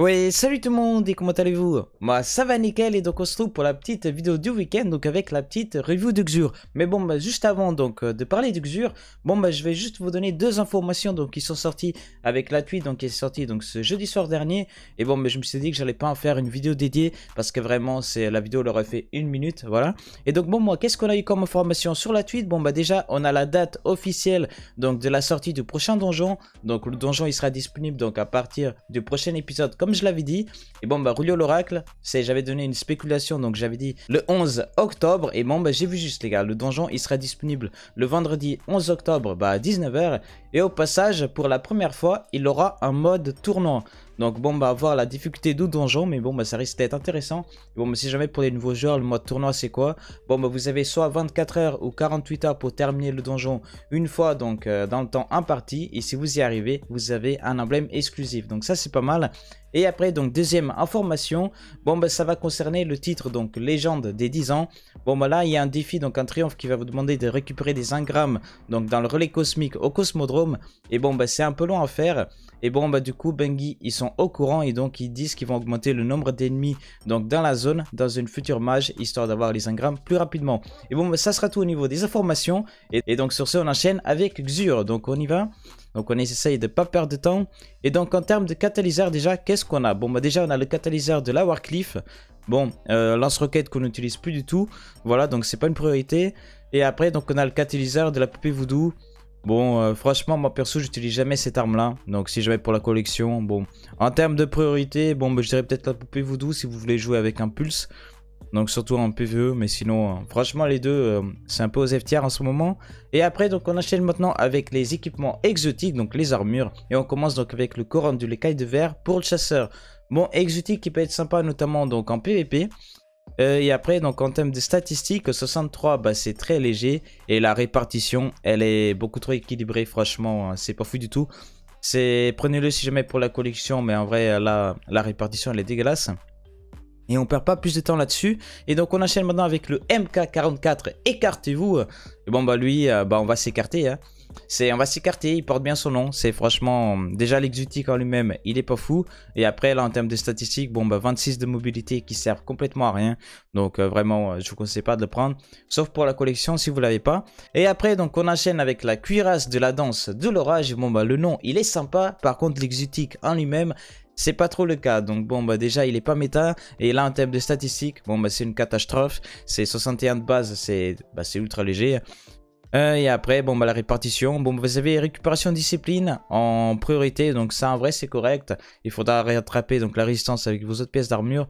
Oui, salut tout le monde et comment allez-vous Moi bah, ça va nickel et donc on se trouve pour la petite vidéo du week-end donc avec la petite review de Xur. Mais bon bah juste avant donc euh, de parler de Xur, bon bah je vais juste vous donner deux informations donc qui sont sorties avec la tweet donc qui est sortie donc ce jeudi soir dernier. Et bon mais bah, je me suis dit que j'allais pas en faire une vidéo dédiée parce que vraiment c'est la vidéo leur fait une minute voilà. Et donc bon moi qu'est-ce qu'on a eu comme information sur la tweet Bon bah déjà on a la date officielle donc de la sortie du prochain donjon. Donc le donjon il sera disponible donc à partir du prochain épisode comme comme je l'avais dit. Et bon, bah, Rulio l'oracle, c'est j'avais donné une spéculation, donc j'avais dit le 11 octobre. Et bon, bah, j'ai vu juste, les gars, le donjon, il sera disponible le vendredi 11 octobre bah, à 19h. Et au passage, pour la première fois, il aura un mode tournoi Donc bon, bah voir la difficulté du donjon, mais bon, bah ça risque d'être intéressant. Bon, mais bah, si jamais pour les nouveaux joueurs, le mode tournoi c'est quoi Bon, bah vous avez soit 24 heures ou 48 heures pour terminer le donjon une fois, donc euh, dans le temps imparti. Et si vous y arrivez, vous avez un emblème exclusif. Donc ça c'est pas mal. Et après, donc deuxième information, bon bah ça va concerner le titre, donc légende des 10 ans. Bon bah là, il y a un défi, donc un triomphe qui va vous demander de récupérer des 1 donc dans le relais cosmique au Cosmodrome. Et bon, bah, c'est un peu long à faire. Et bon, bah, du coup, Bengi ils sont au courant et donc ils disent qu'ils vont augmenter le nombre d'ennemis donc dans la zone, dans une future mage, histoire d'avoir les ingram plus rapidement. Et bon, bah, ça sera tout au niveau des informations. Et, donc, sur ce, on enchaîne avec Xur. Donc, on y va. Donc on essaye de pas perdre de temps. Et donc en termes de catalyseur déjà, qu'est-ce qu'on a Bon bah déjà on a le catalyseur de la Warcliffe. Bon, euh, lance-roquette qu'on n'utilise plus du tout. Voilà, donc c'est pas une priorité. Et après donc on a le catalyseur de la poupée voodoo. Bon, euh, franchement, moi perso, j'utilise jamais cette arme-là. Donc, si jamais pour la collection, bon. En termes de priorité, bon, bah, je dirais peut-être la poupée e voodoo si vous voulez jouer avec un pulse. Donc, surtout en PvE. Mais sinon, euh, franchement, les deux, euh, c'est un peu aux FTR en ce moment. Et après, donc, on achète maintenant avec les équipements exotiques, donc les armures. Et on commence donc avec le coran de l'écaille de verre pour le chasseur. Bon, exotique qui peut être sympa, notamment donc en PvP. Euh, et après, donc en termes de statistiques, 63, bah, c'est très léger. Et la répartition, elle est beaucoup trop équilibrée, franchement. Hein, c'est pas fou du tout. C'est Prenez-le si jamais pour la collection, mais en vrai, là, la répartition, elle est dégueulasse. Et on perd pas plus de temps là-dessus. Et donc on enchaîne maintenant avec le MK44, écartez-vous. Et bon bah lui, euh, bah on va s'écarter. Hein c'est on va s'écarter, il porte bien son nom. C'est franchement, déjà l'exotique en lui-même, il est pas fou. Et après, là, en termes de statistiques, bon, bah, 26 de mobilité qui servent complètement à rien. Donc, euh, vraiment, euh, je vous conseille pas de le prendre. Sauf pour la collection si vous l'avez pas. Et après, donc, on enchaîne avec la cuirasse de la danse de l'orage. Bon, bah, le nom, il est sympa. Par contre, l'exotique en lui-même, c'est pas trop le cas. Donc bon bah déjà il est pas méta et là en termes de statistiques bon bah c'est une catastrophe. C'est 61 de base, c'est bah, ultra léger. Euh, et après, bon, bah, la répartition. Bon, vous avez récupération discipline en priorité. Donc, ça, en vrai, c'est correct. Il faudra rattraper donc la résistance avec vos autres pièces d'armure.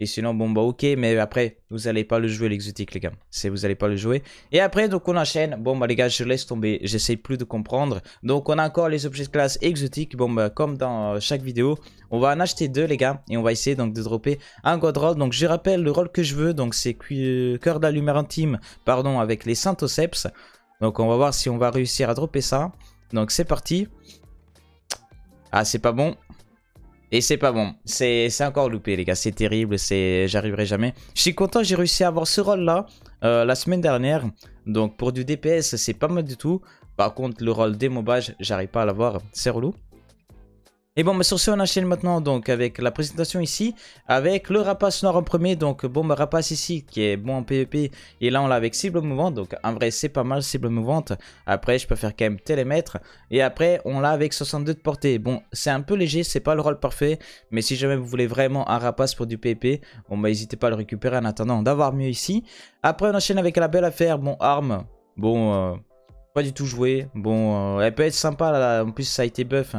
Et sinon, bon, bah ok, mais après, vous allez pas le jouer l'exotique, les gars. C'est vous allez pas le jouer. Et après, donc on enchaîne. Bon, bah les gars, je laisse tomber. J'essaye plus de comprendre. Donc on a encore les objets de classe exotiques. Bon, bah comme dans euh, chaque vidéo, on va en acheter deux, les gars. Et on va essayer donc de dropper un God Roll. Donc je rappelle le rôle que je veux. Donc c'est euh, Cœur intime pardon, avec les synthoseps Donc on va voir si on va réussir à dropper ça. Donc c'est parti. Ah, c'est pas bon. Et c'est pas bon. C'est encore loupé, les gars. C'est terrible. C'est J'arriverai jamais. Je suis content, j'ai réussi à avoir ce rôle-là euh, la semaine dernière. Donc, pour du DPS, c'est pas mal du tout. Par contre, le rôle des j'arrive pas à l'avoir. C'est relou. Et bon, mais bah, sur ce, on enchaîne maintenant donc avec la présentation ici, avec le rapace noir en premier. Donc, bon, bah, rapace ici qui est bon en PvP. E et là, on l'a avec cible mouvante. Donc, en vrai, c'est pas mal cible mouvante. Après, je peux faire quand même télémètre. Et après, on l'a avec 62 de portée. Bon, c'est un peu léger, c'est pas le rôle parfait. Mais si jamais vous voulez vraiment un rapace pour du PvP, e on bah, n'hésitez pas à le récupérer en attendant d'avoir mieux ici. Après, on enchaîne avec la belle affaire. Bon, arme. Bon, euh, pas du tout joué. Bon, euh, elle peut être sympa là. En plus, ça a été buff.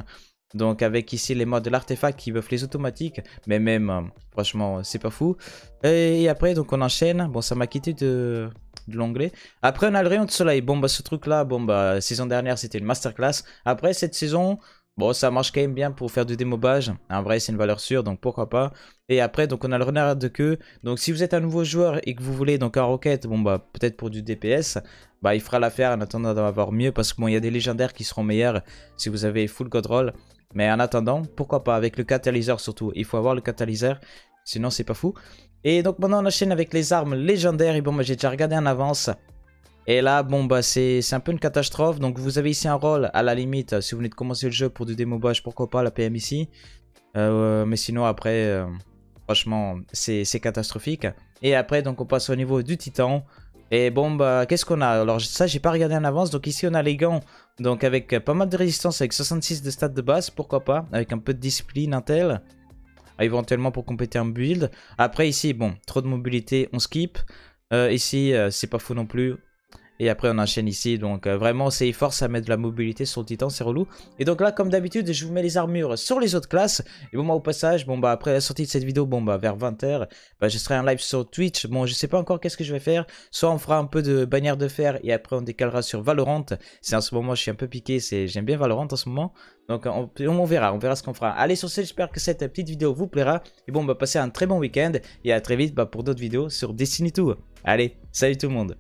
Donc avec ici les modes de l'artefact qui buff les automatiques, mais même euh, franchement c'est pas fou. Et après donc on enchaîne, bon ça m'a quitté de, l'onglet. Après on a le rayon de soleil, bon bah ce truc là, bon bah saison dernière c'était une masterclass. Après cette saison Bon, ça marche quand même bien pour faire du démobage. En vrai, c'est une valeur sûre, donc pourquoi pas. Et après, donc on a le renard de queue. Donc si vous êtes un nouveau joueur et que vous voulez donc un roquette bon bah peut-être pour du DPS, bah il fera l'affaire en attendant d'avoir mieux. Parce que bon, il y a des légendaires qui seront meilleurs si vous avez full roll Mais en attendant, pourquoi pas avec le catalyseur surtout. Il faut avoir le catalyseur, sinon c'est pas fou. Et donc maintenant on chaîne avec les armes légendaires. Et bon, moi bah, j'ai déjà regardé en avance et là, bon, bah, c'est un peu une catastrophe. Donc, vous avez ici un rôle, à la limite, si vous venez de commencer le jeu pour du démobage pourquoi pas la PM ici. Euh, mais sinon, après, euh, franchement, c'est catastrophique. Et après, donc, on passe au niveau du titan. Et bon, bah, qu'est-ce qu'on a Alors, ça, j'ai pas regardé en avance. Donc, ici, on a les gants. Donc, avec pas mal de résistance, avec 66 de stats de base, pourquoi pas. Avec un peu de discipline, Intel. Ah, éventuellement pour compléter un build. Après, ici, bon, trop de mobilité, on skip. Euh, ici, c'est pas fou non plus. Et après, on enchaîne ici. Donc, euh, vraiment, c'est force à mettre de la mobilité sur le titan, c'est relou. Et donc là, comme d'habitude, je vous mets les armures sur les autres classes. Et bon, moi au passage, bon, bah, après la sortie de cette vidéo, bon, bah, vers 20h, bah, je serai en live sur Twitch. Bon, je sais pas encore qu'est-ce que je vais faire. Soit on fera un peu de bannière de fer et après, on décalera sur Valorant. C'est en ce moment, je suis un peu piqué. J'aime bien Valorant en ce moment. Donc, on, verra. On verra ce qu'on fera. Allez, sur ce, j'espère que cette petite vidéo vous plaira. Et bon, bah, passez un très bon week-end. Et à très vite, bah, pour d'autres vidéos sur Destiny 2. Allez, salut tout le monde.